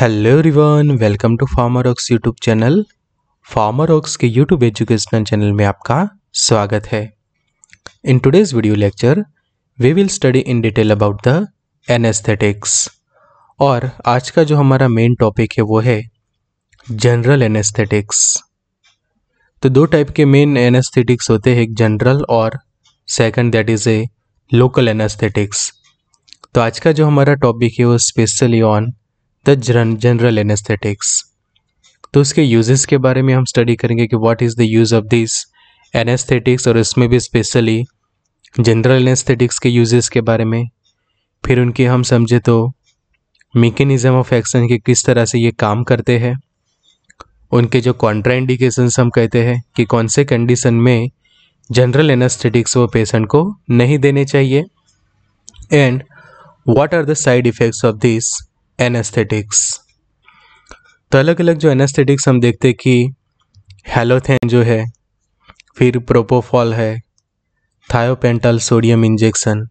Hello रिवन welcome to Pharmarox YouTube channel Pharmarox के YouTube educational channel में आपका स्वागत है in today's video lecture we will study in detail about the anaesthetics और आज का जो हमारा मेन टॉपिक है वो है जनरल एनेस्थेटिक्स तो दो टाइप के मेन एनेस्थेटिक्स होते हैं एक जनरल और second that is a local anaesthetics तो आज का जो हमारा टॉपिक है वो specially on the general anaesthetics तो उसके यूजेस के बारे में हम स्टडी करेंगे कि what is the use of this anaesthetics और इसमें भी स्पेशली जनरल एनेस्थेटिक्स के यूजेस के बारे में फिर उनके हम समझे तो मेकेनिज़म ऑफ एक्शन के किस तरह से ये काम करते हैं उनके जो कॉन्ट्राइंडिकेशंस हम कहते हैं कि कौन से कंडीशन में जनरल एनास्थेटिक्स वो पेशेंट को नहीं देने चाहिए and what are the side effects of this anaesthetics तो अलग अलग जो एनेस्थेटिक्स हम देखते हैं कि हेलोथेन जो है फिर प्रोपोफॉल है थायोपेंटल सोडियम इंजेक्शन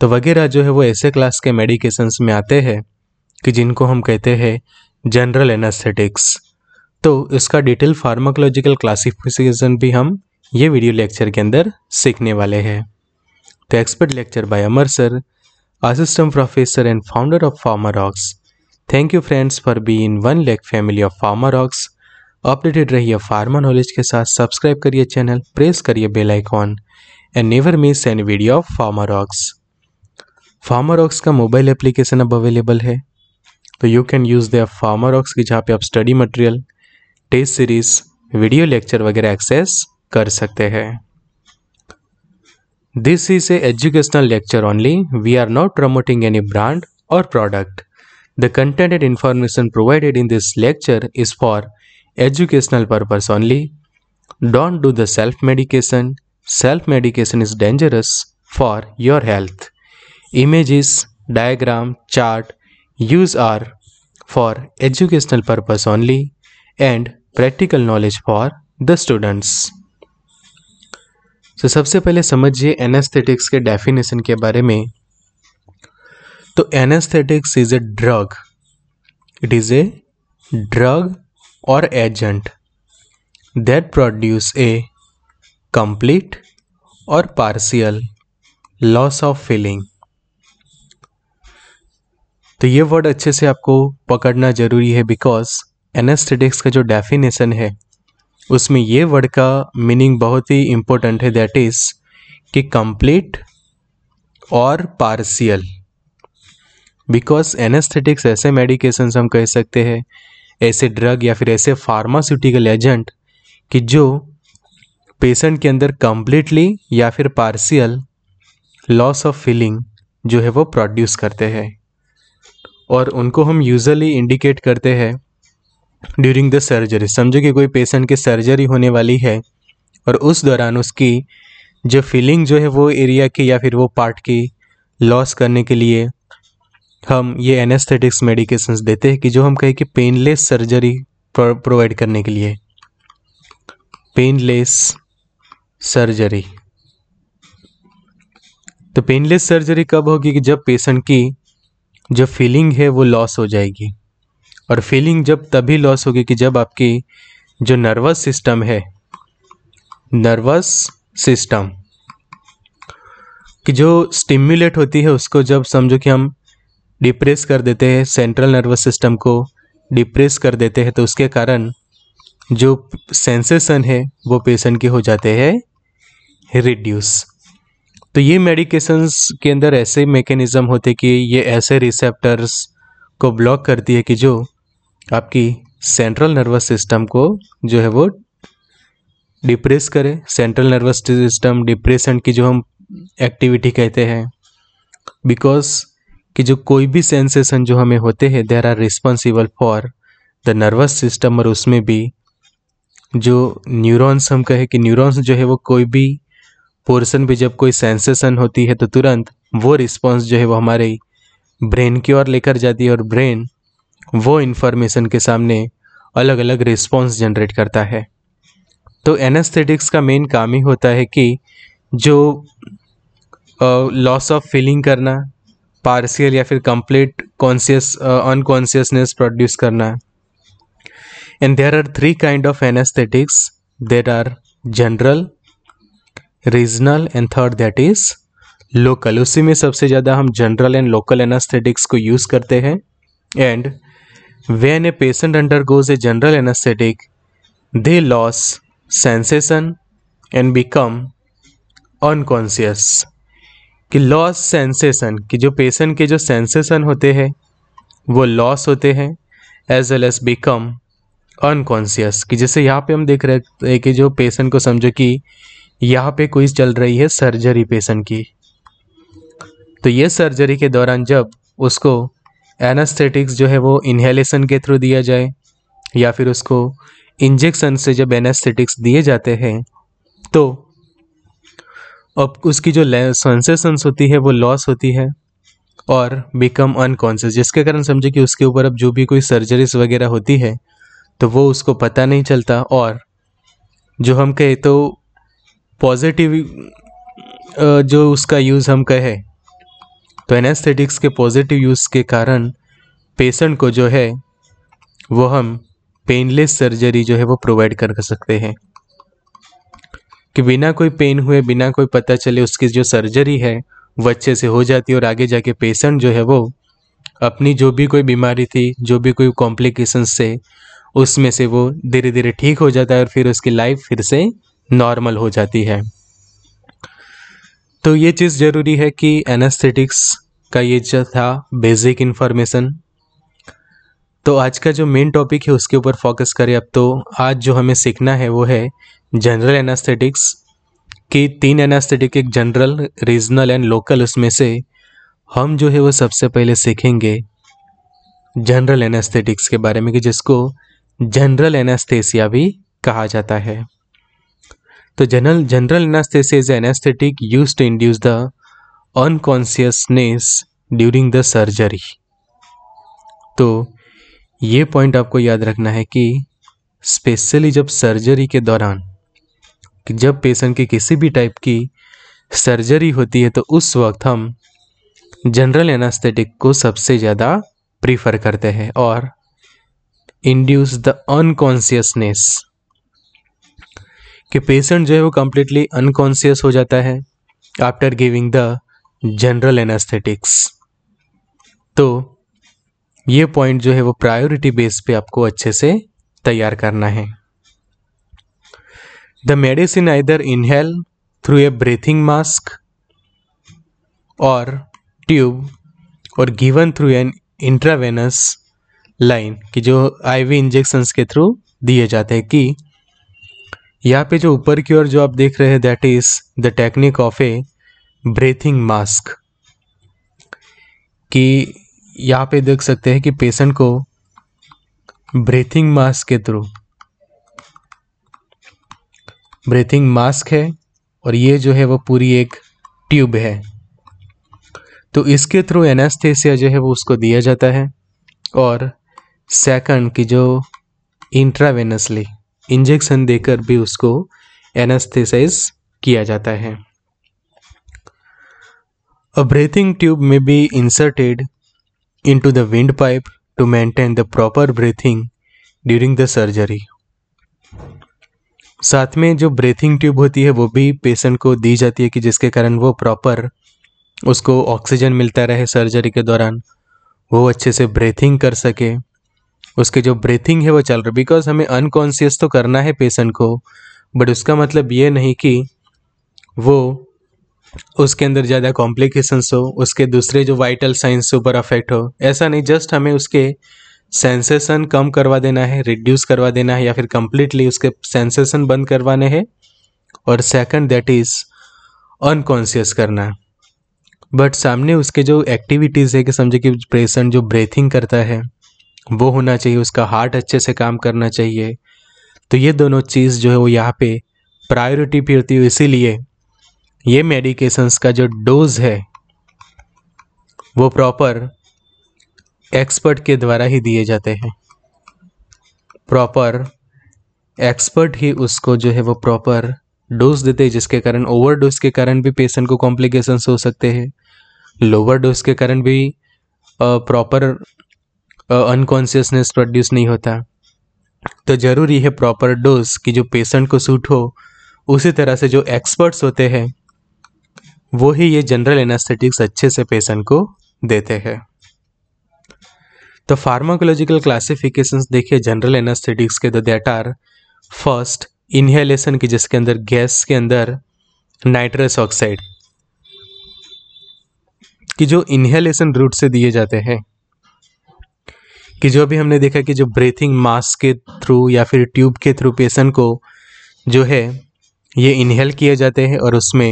तो वगैरह जो है वो ऐसे क्लास के मेडिकेशंस में आते हैं कि जिनको हम कहते हैं जनरल एनास्थेटिक्स तो इसका डिटेल फार्माकोलॉजिकल क्लासिफिकेशन भी हम ये वीडियो लेक्चर के अंदर सीखने वाले हैं तो expert lecture by Amar sir assistant professor and founder of Pharmarox thank you friends for being one lake family of Pharmarox updated रहिए फार्मर नॉलेज के साथ सब्सक्राइब करिए चैनल प्रेस करिए bell icon and never miss an video of Pharmarox Pharmarox का mobile application अब available है तो you can use the Pharmarox की जहाँ पे आप study material test series video lecture वगैरह एक्सेस कर सकते हैं this is a educational lecture only we are not promoting any brand और product The content and information provided in this lecture is for educational purpose only. Don't do the self-medication. Self-medication is dangerous for your health. Images, diagram, chart, use are for educational purpose only and practical knowledge for the students. तो so, सबसे पहले समझिए anaesthetics के definition के बारे में तो anaesthetics is a drug it is a drug और agent that produce a complete और पार्शियल लॉस ऑफ फीलिंग तो ये वर्ड अच्छे से आपको पकड़ना जरूरी है बिकॉज एनेस्थेटिक्स का जो डेफिनेशन है उसमें ये वर्ड का मीनिंग बहुत ही इंपॉर्टेंट है दैट इज़ कि कंप्लीट और पार्शियल बिकॉज एनेस्थेटिक्स ऐसे मेडिकेशन हम कह सकते हैं ऐसे ड्रग या फिर ऐसे फार्मास्यूटिकल एजेंट कि जो पेशेंट के अंदर कम्प्लीटली या फिर पार्शियल लॉस ऑफ फीलिंग जो है वो प्रोड्यूस करते हैं और उनको हम यूजली इंडिकेट करते हैं ड्यूरिंग द सर्जरी समझो कि कोई पेशेंट की सर्जरी होने वाली है और उस दौरान उसकी जो फीलिंग जो है वो एरिया की या फिर वो पार्ट की लॉस करने के लिए हम ये एनेस्थेटिक्स मेडिकेशंस देते हैं कि जो हम कहें कि पेनलेस सर्जरी प्रोवाइड करने के लिए पेनलेस सर्जरी तो पेनलेस सर्जरी कब होगी कि जब पेशेंट की जो फीलिंग है वो लॉस हो जाएगी और फीलिंग जब तभी लॉस होगी कि जब आपकी जो नर्वस सिस्टम है नर्वस सिस्टम कि जो स्टिम्युलेट होती है उसको जब समझो कि हम डिप्रेस कर देते हैं सेंट्रल नर्वस सिस्टम को डिप्रेस कर देते हैं तो उसके कारण जो सेंसेशन है वो पेशेंट के हो जाते हैं रिड्यूस तो ये मेडिकेशंस के अंदर ऐसे मेकेनिज़म होते कि ये ऐसे रिसेप्टर्स को ब्लॉक करती है कि जो आपकी सेंट्रल नर्वस सिस्टम को जो है वो डिप्रेस करे सेंट्रल नर्वस सिस्टम डिप्रेशन की जो हम एक्टिविटी कहते हैं बिकॉज कि जो कोई भी सेंसेशन जो हमें होते हैं there are responsible for the nervous system और उसमें भी जो न्यूरॉन्स हम कहें कि न्यूरॉन्स जो है वो कोई भी पोर्सन भी जब कोई सेंसेशन होती है तो तुरंत वो रिस्पॉन्स जो है वो हमारे ब्रेन की ओर लेकर जाती है और ब्रेन वो इन्फॉर्मेशन के सामने अलग अलग रिस्पॉन्स जनरेट करता है तो एनास्थेटिक्स का मेन काम ही होता है कि जो लॉस ऑफ फीलिंग करना पार्शियल या फिर कंप्लीट कॉन्सियस अनकॉन्सियसनेस प्रोड्यूस करना है and there are three kind of anaesthetics there are general regional and third that is local उसी में सबसे ज़्यादा हम जनरल एंड लोकल एनास्थेटिक्स को यूज़ करते हैं and when a patient undergoes a general anaesthetic they loss sensation and become unconscious कि loss sensation कि जो पेशेंट के जो सेंसेशन होते हैं वो लॉस होते हैं as well as become unconscious कि जैसे यहाँ पे हम देख रहे हैं कि जो पेशेंट को समझो कि यहाँ पे कोई चल रही है सर्जरी पेशेंट की तो ये सर्जरी के दौरान जब उसको एनास्थेटिक्स जो है वो इन्हेलेशन के थ्रू दिया जाए या फिर उसको इंजेक्शन से जब एनास्थेटिक्स दिए जाते हैं तो और उसकी जो सेंसेशंस होती है वो लॉस होती है और बिकम अनकॉन्शियस जिसके कारण समझे कि उसके ऊपर अब जो भी कोई सर्जरीज वगैरह होती है तो वो उसको पता नहीं चलता और जो हम कहे तो पॉजिटिव जो उसका यूज़ हम कहे तो एनेस्थेटिक्स के पॉजिटिव यूज़ के कारण पेशेंट को जो है वो हम पेनलेस सर्जरी जो है वो प्रोवाइड कर सकते हैं कि बिना कोई पेन हुए बिना कोई पता चले उसकी जो सर्जरी है वो अच्छे से हो जाती है और आगे जाके पेशेंट जो है वो अपनी जो भी कोई बीमारी थी जो भी कोई कॉम्प्लिकेशन से उसमें से वो धीरे धीरे ठीक हो जाता है और फिर उसकी लाइफ फिर से नॉर्मल हो जाती है तो ये चीज़ ज़रूरी है कि एनास्थेटिक्स का ये जो था बेसिक इन्फॉर्मेशन तो आज का जो मेन टॉपिक है उसके ऊपर फोकस करें अब तो आज जो हमें सीखना है वो है जनरल एनास्थेटिक्स की तीन एनास्थेटिक एक जनरल रीजनल एंड लोकल उसमें से हम जो है वो सबसे पहले सीखेंगे जनरल एनास्थेटिक्स के बारे में कि जिसको जनरल एनास्थेसिया भी कहा जाता है तो general general anaesthesia is anaesthetic use to induce the unconsciousness during the surgery तो ये पॉइंट आपको याद रखना है कि स्पेशली जब सर्जरी के दौरान जब पेशेंट की किसी भी टाइप की सर्जरी होती है तो उस वक्त हम जनरल एनास्थेटिक को सबसे ज़्यादा प्रीफर करते हैं और इंड्यूस द अनकॉन्सियसनेस कि पेशेंट जो है वो कम्प्लीटली अनकॉन्सियस हो जाता है after giving the general anaesthetics तो ये पॉइंट जो है वो प्रायोरिटी बेस पे आपको अच्छे से तैयार करना है The medicine either inhale through a breathing mask or tube और given through an intravenous line कि जो आईवी इंजेक्शंस के थ्रू दिए जाते हैं कि यहाँ पे जो ऊपर की ओर जो आप देख रहे हैं that is the technique of a breathing mask कि यहाँ पे देख सकते हैं कि पेशेंट को ब्रीथिंग मास्क के थ्रू ब्रीथिंग मास्क है और ये जो है वो पूरी एक ट्यूब है तो इसके थ्रू एनास्थेसिया जो है वो उसको दिया जाता है और सेकंड की जो इंट्रावेनसली इंजेक्शन देकर भी उसको एनास्थेसाइज किया जाता है अ ब्रीथिंग ट्यूब में be inserted into the windpipe to maintain the proper breathing during the surgery साथ में जो ब्रीथिंग ट्यूब होती है वो भी पेशेंट को दी जाती है कि जिसके कारण वो प्रॉपर उसको ऑक्सीजन मिलता रहे सर्जरी के दौरान वो अच्छे से ब्रीथिंग कर सके उसके जो ब्रीथिंग है वो चल रहा बिकॉज हमें अनकॉन्शियस तो करना है पेशेंट को बट उसका मतलब ये नहीं कि वो उसके अंदर ज़्यादा कॉम्प्लिकेशंस हो उसके दूसरे जो वाइटल साइंस ऊपर अफेक्ट हो ऐसा नहीं जस्ट हमें उसके सेंसेशन कम करवा देना है रिड्यूस करवा देना है या फिर कंप्लीटली उसके सेंसेशन बंद करवाने हैं और सेकंड दैट इज़ अनकॉन्सियस करना बट सामने उसके जो एक्टिविटीज़ है कि समझे कि पेशेंट जो ब्रीथिंग करता है वो होना चाहिए उसका हार्ट अच्छे से काम करना चाहिए तो ये दोनों चीज़ जो है वो यहाँ पे प्रायोरिटी पे होती है इसीलिए ये मेडिकेशंस का जो डोज है वो प्रॉपर एक्सपर्ट के द्वारा ही दिए जाते हैं प्रॉपर एक्सपर्ट ही उसको जो है वो प्रॉपर डोज देते हैं जिसके कारण ओवर डोज के कारण भी पेशेंट को कॉम्प्लिकेशंस हो सकते हैं लोअर डोज के कारण भी प्रॉपर अनकॉन्शियसनेस प्रोड्यूस नहीं होता तो ज़रूरी है प्रॉपर डोज कि जो पेशेंट को सूट हो उसी तरह से जो एक्सपर्ट्स होते हैं वो ही ये जनरल एनास्थेटिक्स अच्छे से पेशेंट को देते हैं तो फार्माकोलॉजिकल क्लासिफिकेशन देखिए जनरल एनास्थेटिक्स के तो दैट आर फर्स्ट इन्हेलेशन की जिसके अंदर गैस के अंदर नाइट्रस ऑक्साइड कि जो इन्हेलेशन रूट से दिए जाते हैं कि जो अभी हमने देखा कि जो ब्रीथिंग मास्क के थ्रू या फिर ट्यूब के थ्रू पेशेंट को जो है ये इनहेल किए जाते हैं और उसमें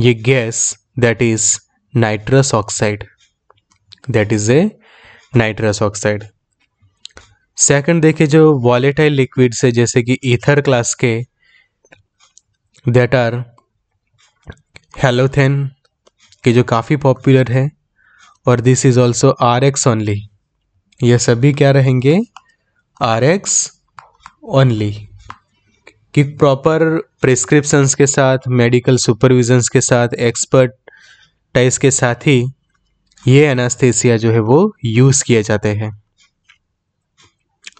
ये gas that is nitrous oxide that is a nitrous oxide second देखिए जो वॉलेटाइल लिक्विड्स है जैसे कि ईथर क्लास के दैट आर हेलोथेन के जो काफ़ी पॉपुलर है और this is also R X only ये सभी क्या रहेंगे आर एक्स ओनली कि प्रॉपर प्रिस्क्रिप्शंस के साथ मेडिकल सुपरविजन्स के साथ एक्सपर्ट टाइस के साथ ही ये एनास्थेसिया जो है वो यूज़ किए जाते हैं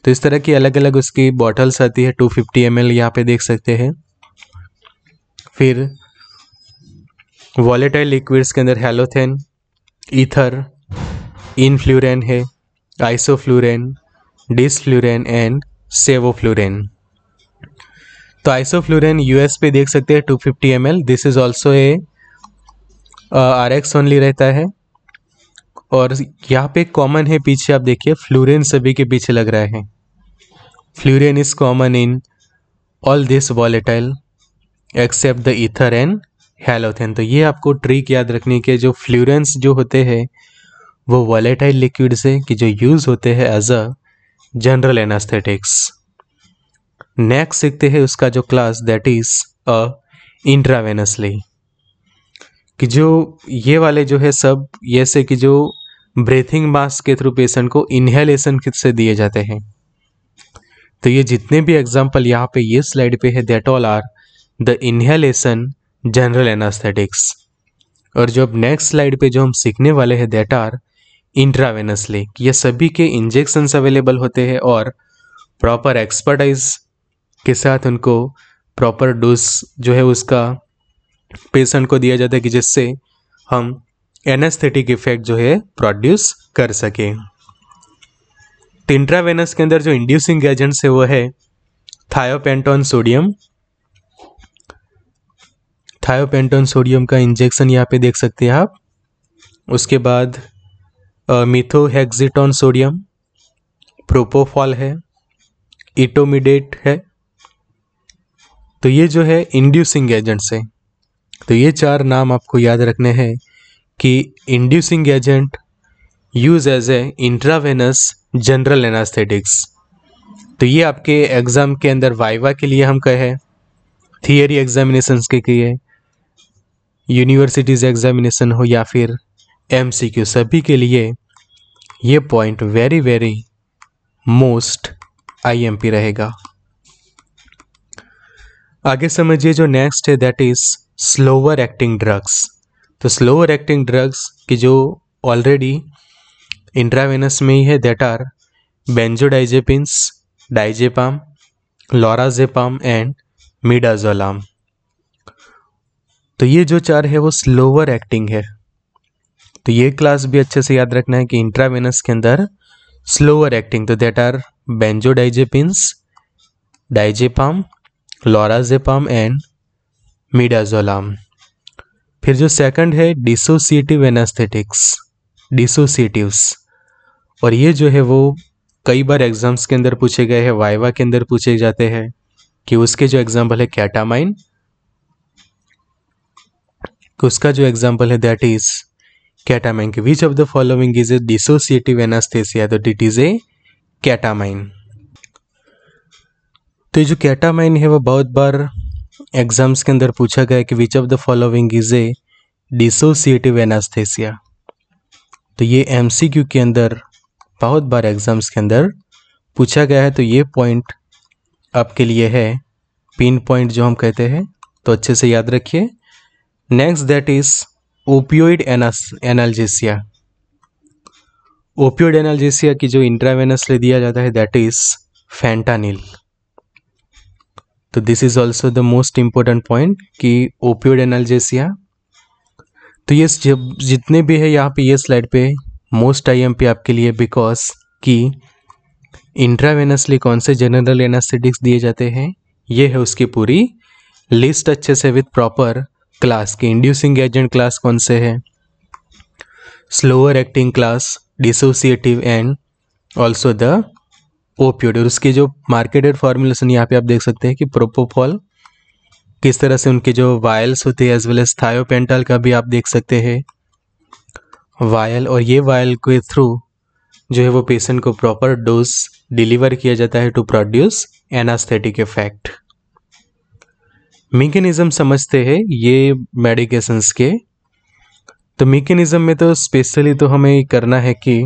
तो इस तरह की अलग अलग उसकी बॉटल्स आती है 250 फिफ्टी एम एल यहाँ पर देख सकते हैं फिर वॉलेटाइल लिक्विड्स के अंदर हेलोथेन ईथर इनफ्लूरेन है आइसोफ्लूरेन डिसफ्लूरेन एंड सेवोफ्लूरेन तो आइसोफ्लूरेन यूएस पे देख सकते हैं 250 fifty M this is also a R X only रहता है और यहाँ पे कॉमन है पीछे आप देखिए फ्लोरेन सभी के पीछे लग रहा है fluorine is common in all this volatile except the ether and halothane तो ये आपको ट्रिक याद रखने के जो फ्लोरेंस जो होते हैं वो वॉलेटाइल लिक्विड से कि जो यूज़ होते हैं as a general anaesthetics next सीखते हैं उसका जो class that is a intravenously कि जो ये वाले जो है सब ये से कि जो ब्रीथिंग मास्क के थ्रू पेशेंट को इन्हेलेशन से दिए जाते हैं तो ये जितने भी एग्जाम्पल यहाँ पे ये स्लाइड पे है that all are the inhalation general anaesthetics और जो अब नेक्स्ट स्लाइड पे जो हम सीखने वाले हैं दैट आर इंट्रावेनसली ये सभी के इंजेक्शन्स अवेलेबल होते हैं और प्रॉपर एक्सपर्टाइज के साथ उनको प्रॉपर डोज जो है उसका पेशेंट को दिया जाता है कि जिससे हम एनेस्थेटिक इफेक्ट जो है प्रोड्यूस कर सके टिंट्रावेनस के अंदर जो इंड्यूसिंग एजेंट्स है वो है थायोपेंटोन सोडियम थायोपेंटोन सोडियम का इंजेक्शन यहाँ पे देख सकते हैं आप उसके बाद मिथोहेक्सिटोन सोडियम प्रोपोफॉल है इटोमिडेट है तो ये जो है इंड्यूसिंग एजेंट्स है तो ये चार नाम आपको याद रखने हैं कि inducing agent use as a intravenous general anaesthetics तो ये आपके एग्ज़ाम के अंदर वाइवा के लिए हम कहे थियरी एग्जामिनेशंस के लिए यूनिवर्सिटीज़ एग्जामिनेशन हो या फिर एमसीक्यू सभी के लिए ये point very very most IMP रहेगा आगे समझिए जो नेक्स्ट है that is slower acting drugs तो स्लोअर एक्टिंग ड्रग्स की जो ऑलरेडी इंट्रावेनस में ही है that are benzodiazepines diazepam lorazepam and midazolam तो ये जो चार है वो स्लोअर एक्टिंग है तो ये क्लास भी अच्छे से याद रखना है कि इंट्रावेनस के अंदर स्लोअर एक्टिंग तो that are benzodiazepines diazepam lorazepam and midazolam फिर जो सेकंड है डिसोसिएटिव एनास्थेटिक्स डिसोसिएटिव्स और ये जो है वो कई बार एग्जाम्स के अंदर पूछे गए हैं वाइवा के अंदर पूछे जाते हैं कि उसके जो एग्जाम्पल है कैटामाइन उसका जो एग्जाम्पल है दैट इज कैटामाइन के which of the following is a dissociative anaesthesia तो डिट इज ए कैटामाइन तो ये जो कैटामाइन है वो बहुत बार एग्जाम्स के अंदर पूछा गया कि which of the following is a dissociative anaesthesia तो ये एम के अंदर बहुत बार एग्जाम्स के अंदर पूछा गया है तो ये पॉइंट आपके लिए है पिन पॉइंट जो हम कहते हैं तो अच्छे से याद रखिए next that is opioid analgesia opioid analgesia की जो इंट्रावेनस ले दिया जाता है दैट इज फैंटानिल तो this is also the most important point कि ओपियोड एनालजेसिया तो ये जब जितने भी है यहाँ पे ये स्लाइड पे मोस्ट आई एम पी आपके लिए बिकॉज कि इंट्रावेनसली कौन से जनरल एनास्थेटिक्स दिए जाते हैं ये है उसकी पूरी लिस्ट अच्छे से विथ प्रॉपर क्लास के इंड्यूसिंग एजेंट क्लास कौन से है slower acting class dissociative and also the opioid और उसके जो मार्केटेड फार्मूलेशन यहाँ पे आप देख सकते हैं कि प्रोपोफॉल किस तरह से उनके जो वायल्स होते हैं एज वेल एज थायोपेंटाल का भी आप देख सकते हैं वायल और ये वायल के थ्रू जो है वो पेशेंट को प्रॉपर डोज डिलीवर किया जाता है to produce anaesthetic effect mechanism समझते हैं ये मेडिकेशंस के तो मेकेनिज़्म में तो स्पेशली तो हमें करना है कि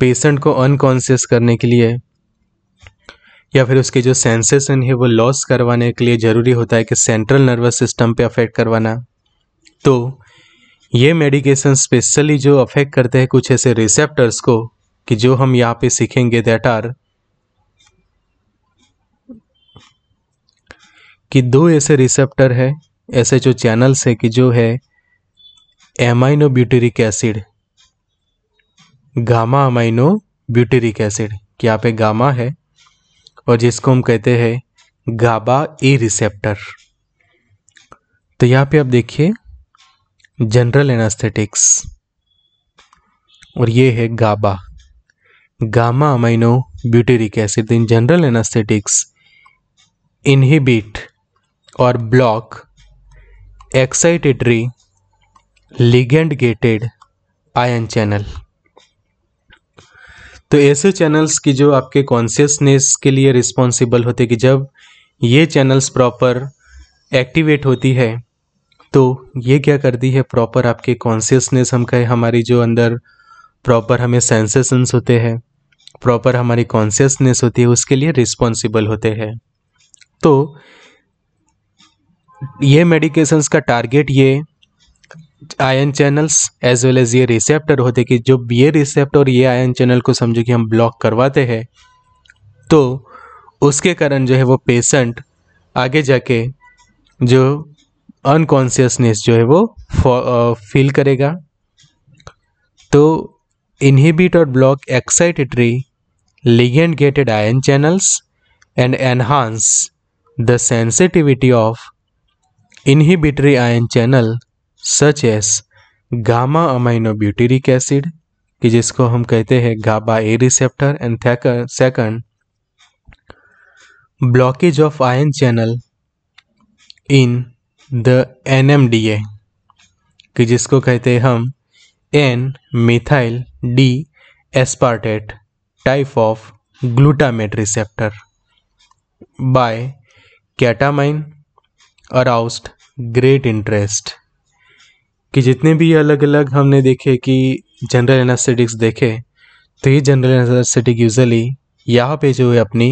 पेशेंट को अनकॉन्सियस करने के लिए या फिर उसके जो सेंसेशन है वो लॉस करवाने के लिए ज़रूरी होता है कि सेंट्रल नर्वस सिस्टम पे अफेक्ट करवाना तो ये मेडिकेशन स्पेशली जो अफेक्ट करते हैं कुछ ऐसे रिसेप्टर्स को कि जो हम यहाँ पे सीखेंगे दैट आर कि दो ऐसे रिसेप्टर है ऐसे जो चैनल्स है कि जो है amino butyric acid gamma amino butyric acid कि यहाँ पे गामा है और जिसको हम कहते हैं गाबा ए रिसेप्टर तो यहाँ पे आप देखिए जनरल एनास्थेटिक्स और ये है GABA gamma amino butyric acid तो इन जनरल एनास्थेटिक्स इनहिबिट और block excitatory ligand gated ion channel तो ऐसे चैनल्स की जो आपके कॉन्शियसनेस के लिए रिस्पॉन्सिबल होते कि जब ये चैनल्स प्रॉपर एक्टिवेट होती है तो ये क्या करती है प्रॉपर आपके कॉन्शियसनेस हम कहें हमारी जो अंदर प्रॉपर हमें सेंसेशंस होते हैं प्रॉपर हमारी कॉन्सियसनेस होती है उसके लिए रिस्पॉन्सिबल होते हैं तो ये मेडिकेशंस का टारगेट ये ion channels as well as ये रिसेप्टर होते हैं कि जब ये रिसेप्टर और ये आयन चैनल को समझो कि हम ब्लॉक करवाते हैं तो उसके कारण जो है वो पेशेंट आगे जाके जो अनकॉन्सियसनेस जो है वो फील करेगा तो इनहिबिट और block excitatory ligand gated ion channels and enhance the sensitivity of inhibitory ion channel such as gamma amino butyric acid कि जिसको हम कहते हैं GABA A receptor and second blockage of ion channel in the N M D A कि जिसको कहते हैं हम N methyl D aspartate type of glutamate receptor by ketamine aroused great interest कि जितने भी अलग अलग हमने देखे कि जनरल एनास्थेटिक्स देखे तो ये जनरल एनास्थेटिक यूज़ली यहाँ पे जो है अपनी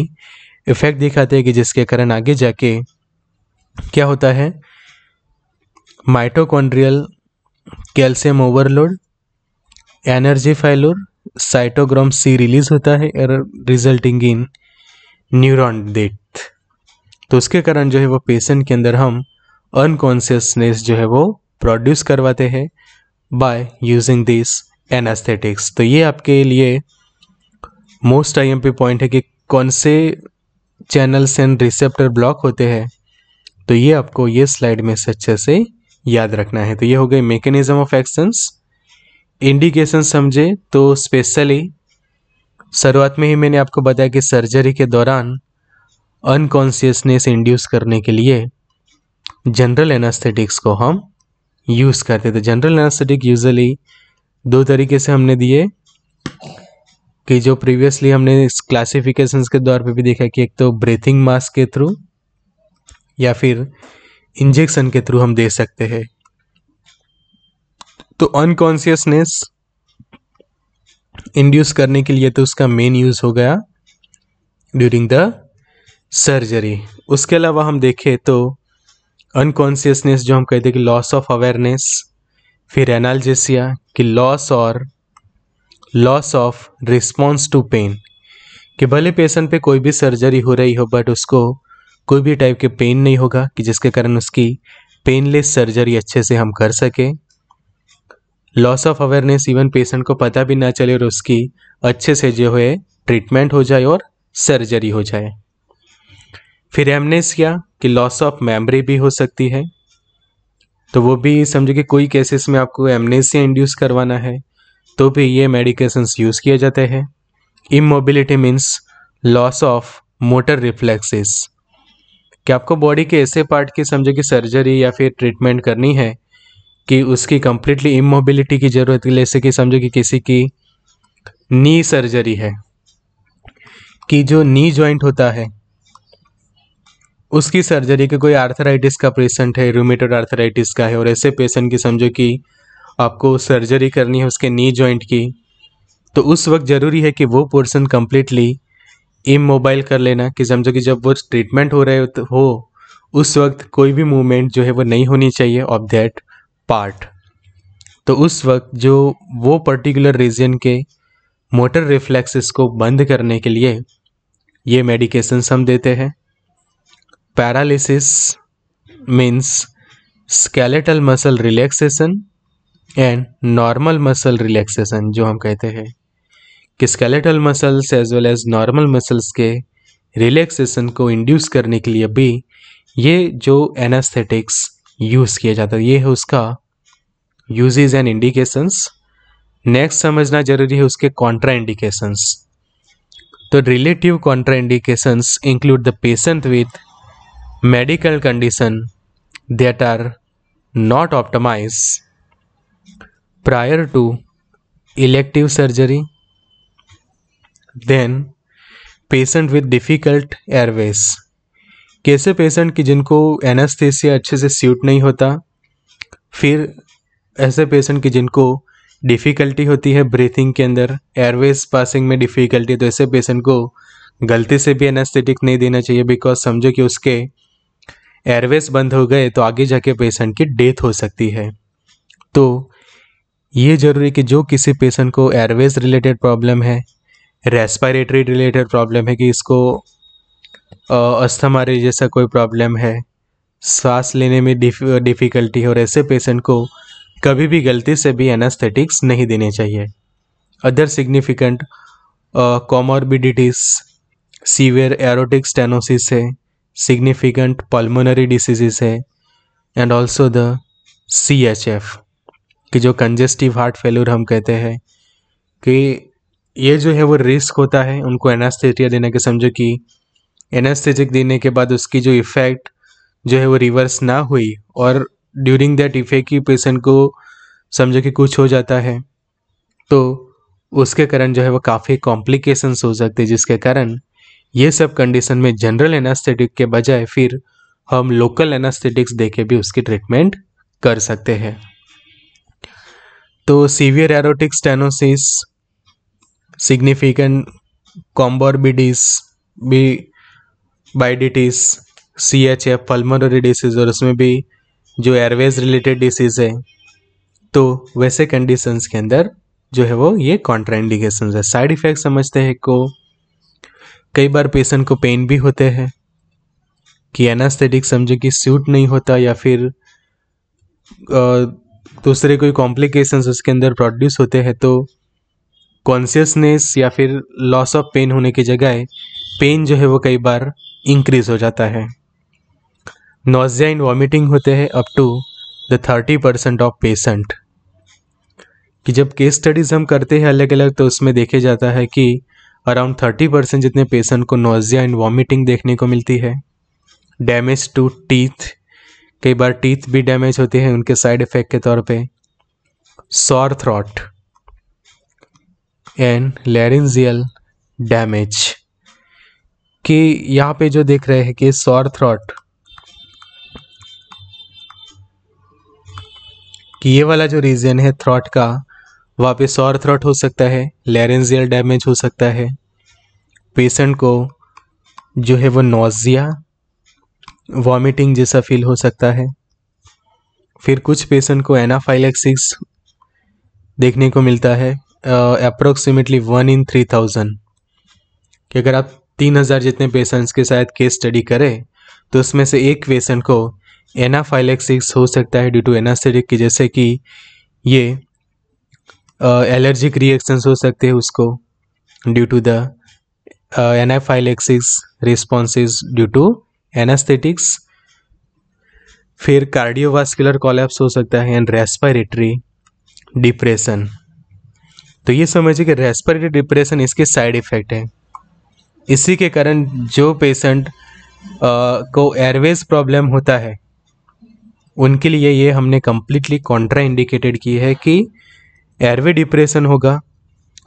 इफ़ेक्ट दिखाते हैं कि जिसके कारण आगे जाके क्या होता है mitochondrial calcium overload energy failure cytochrome C release होता है और रिजल्टिंग इन न्यूरॉन डेथ तो उसके कारण जो है वो पेशेंट के अंदर हम अनकॉन्सियसनेस जो है वो प्रोड्यूस करवाते हैं बाय यूजिंग दिस एनास्थेटिक्स तो ये आपके लिए मोस्ट आई पॉइंट है कि कौन से चैनल्स एंड रिसेप्टर ब्लॉक होते हैं तो ये आपको ये स्लाइड में से अच्छे से याद रखना है तो ये हो गए मेकेनिज्म ऑफ एक्शंस इंडिकेशन समझे तो स्पेशली शुरुआत में ही मैंने आपको बताया कि सर्जरी के दौरान अनकॉन्सियसनेस इंड्यूस करने के लिए जनरल एनास्थेटिक्स को हम यूज़ करते थे जनरल एनास्थेटिक यूजली दो तरीके से हमने दिए कि जो प्रीवियसली हमने इस क्लासिफिकेशंस के दौर पे भी देखा कि एक तो ब्रीथिंग मास्क के थ्रू या फिर इंजेक्शन के थ्रू हम दे सकते हैं तो अनकॉन्सियसनेस इंड्यूस करने के लिए तो उसका मेन यूज़ हो गया ड्यूरिंग द सर्जरी उसके अलावा हम देखें तो अनकॉन्सियसनेस जो हम कहते हैं कि लॉस ऑफ अवेयरनेस फिर एनालजेसिया कि लॉस और loss of response to pain कि भले पेशेंट पे कोई भी सर्जरी हो रही हो बट उसको कोई भी टाइप के पेन नहीं होगा कि जिसके कारण उसकी पेनलेस सर्जरी अच्छे से हम कर सकें loss of awareness even patient को पता भी ना चले और उसकी अच्छे से जो है ट्रीटमेंट हो जाए और सर्जरी हो जाए फिर एमनेसिया कि लॉस ऑफ मेमोरी भी हो सकती है तो वो भी समझो कि कोई केसेस में आपको एमनेसिया इंड्यूस करवाना है तो भी ये मेडिकेशंस यूज़ किए जाते हैं immobility means loss of motor reflexes कि आपको बॉडी के ऐसे पार्ट की समझो कि सर्जरी या फिर ट्रीटमेंट करनी है कि उसकी कंप्लीटली इमोबिलिटी की ज़रूरत जैसे कि समझो कि किसी की नी सर्जरी है कि जो नी जॉइंट होता है उसकी सर्जरी के कोई आर्थराइटिस का पेशेंट है रूमेटेड आर्थराइटिस का है और ऐसे पेशेंट की समझो कि आपको सर्जरी करनी है उसके नी जॉइंट की तो उस वक्त ज़रूरी है कि वो पोर्सन कम्प्लीटली इमोबाइल कर लेना कि समझो कि जब वो ट्रीटमेंट हो रहे तो हो उस वक्त कोई भी मूवमेंट जो है वो नहीं होनी चाहिए ऑफ दैट पार्ट तो उस वक्त जो वो पर्टिकुलर रीजन के मोटर रिफ्लेक्सेस को बंद करने के लिए ये मेडिकेशन्स हम देते हैं paralysis means skeletal muscle relaxation and normal muscle relaxation जो हम कहते हैं कि skeletal muscles as well as normal muscles के रिलैक्सेशन को इंड्यूस करने के लिए भी ये जो एनास्थेटिक्स यूज़ किया जाता है ये है उसका यूजेज एंड इंडिकेशंस नेक्स्ट समझना जरूरी है उसके कॉन्ट्रा इंडिकेशंस तो relative contraindications include the patient with medical condition that are not optimized prior to elective surgery then patient with difficult airways कैसे पेशेंट कि जिनको एनास्थेसिया अच्छे से सूट नहीं होता फिर ऐसे पेशेंट की जिनको डिफ़िकल्टी होती है ब्रीथिंग के अंदर एयरवेज पासिंग में डिफ़िकल्टी तो ऐसे पेशेंट को गलती से भी एनास्थेटिक नहीं देना चाहिए बिकॉज समझो कि उसके एयरवेज बंद हो गए तो आगे जाके पेशेंट की डेथ हो सकती है तो ये जरूरी कि जो किसी पेशेंट को एयरवेज रिलेटेड प्रॉब्लम है रेस्पिरेटरी रिलेटेड प्रॉब्लम है कि इसको अस्थमारी जैसा कोई प्रॉब्लम है सांस लेने में डिफ़िकल्टी और ऐसे पेशेंट को कभी भी गलती से भी एनास्थेटिक्स नहीं देने चाहिए other significant comorbidities severe aortic stenosis है significant pulmonary diseases है and also the C H F कि जो कंजेस्टिव हार्ट फेलोर हम कहते हैं कि ये जो है वो रिस्क होता है उनको एनास्थेटिया देने के समझो कि एनास्थेटिक देने के बाद उसकी जो इफ़ेक्ट जो है वो रिवर्स ना हुई और ड्यूरिंग दैट इफेक्ट ही पेशेंट को समझो कि कुछ हो जाता है तो उसके कारण जो है वो काफ़ी कॉम्प्लिकेशंस हो सकते हैं जिसके कारण ये सब कंडीशन में जनरल एनास्थेटिक के बजाय फिर हम लोकल एनास्थेटिक्स देके भी उसकी ट्रीटमेंट कर सकते हैं तो severe aortic stenosis significant comorbidities बी बाइडिटिस C H F pulmonary disease और उसमें भी जो एयरवेज रिलेटेड डिसीज है तो वैसे कंडीशंस के अंदर जो है वो ये कॉन्ट्राइंडिकेशन है साइड इफेक्ट समझते हैं को कई बार पेशेंट को पेन भी होते हैं कि एनास्थेटिक समझे कि सूट नहीं होता या फिर दूसरे कोई कॉम्प्लिकेशंस उसके अंदर प्रोड्यूस होते हैं तो कॉन्शियसनेस या फिर लॉस ऑफ पेन होने की जगह पेन जो है वो कई बार इंक्रीज हो जाता है नोजिया इन वॉमिटिंग होते हैं up to the thirty percent of patient कि जब केस स्टडीज़ हम करते हैं अलग अलग तो उसमें देखे जाता है कि अराउंड थर्टी परसेंट जितने पेशेंट को नोजिया एंड वॉमिटिंग देखने को मिलती है डैमेज टू टीथ कई बार टीथ भी डैमेज होते हैं उनके साइड इफेक्ट के तौर पे sore throat and laryngeal damage कि यहाँ पे जो देख रहे हैं कि सॉर थ्रॉट कि ये वाला जो रीजन है थ्रॉट का वापस और थ्रॉट हो सकता है लेरेंजियल डैमेज हो सकता है पेशेंट को जो है वो नोजिया वॉमिटिंग जैसा फील हो सकता है फिर कुछ पेशेंट को एनाफाइलेक्सिस देखने को मिलता है approximately one in three thousand कि अगर आप तीन हज़ार जितने पेशेंट्स के साथ केस स्टडी करें तो उसमें से एक पेशेंट को एनाफाइलेक्सिस हो सकता है ड्यू टू एनास्थेटिक की जैसे कि ये एलर्जिक रिएक्शंस हो सकते हैं उसको due to the anaphylaxis responses due to anaesthetics फिर कार्डियोवास्कुलर कॉलेप्स हो सकता है एंड रेस्पिरेटरी डिप्रेशन तो ये समझिए कि रेस्पिरेटरी डिप्रेशन इसके साइड इफेक्ट है इसी के कारण जो पेशेंट को एयरवेज प्रॉब्लम होता है उनके लिए ये हमने कम्प्लीटली कॉन्ट्रा इंडिकेटेड की है कि एयरवे डिप्रेशन होगा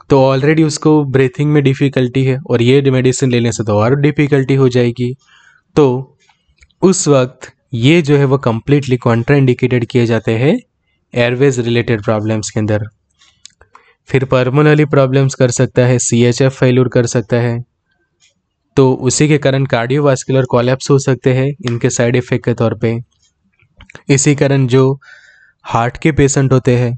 तो ऑलरेडी उसको ब्रीथिंग में डिफ़िकल्टी है और ये मेडिसिन लेने से तो और डिफ़िकल्टी हो जाएगी तो उस वक्त ये जो है वो कम्प्लीटली कॉन्ट्राइंडिकेटेड किए जाते हैं एयरवेज रिलेटेड प्रॉब्लम्स के अंदर फिर परमोनली प्रॉब्लम्स कर सकता है सी एच एफ कर सकता है तो उसी के कारण कार्डियोवास्कुलर कॉलेप्स हो सकते हैं इनके साइड इफ़ेक्ट के तौर पे इसी कारण जो हार्ट के पेशेंट होते हैं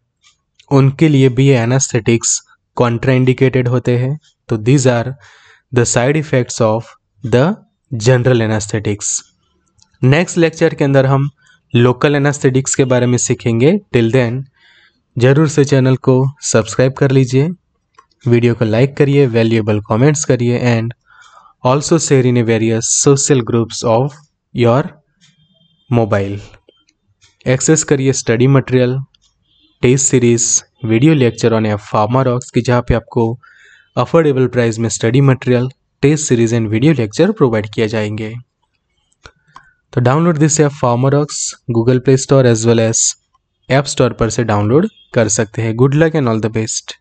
उनके लिए भी एनास्थेटिक्स कॉन्ट्राइंडिकेटेड होते हैं तो these are the side effects of the general anaesthetics next lecture के अंदर हम लोकल एनास्थेटिक्स के बारे में सीखेंगे टिल देन ज़रूर से चैनल को सब्सक्राइब कर लीजिए वीडियो को लाइक करिए वैल्यूएबल कमेंट्स करिए and also share in a various social groups of your mobile access करिए study material test series video lecture on Pharma Rocks की जहाँ पे आपको अफोर्डेबल प्राइस में study material test series and video lecture provide किया जाएंगे तो download this app Pharma Rocks Google Play Store as well as App Store पर से डाउनलोड कर सकते हैं good luck and all the best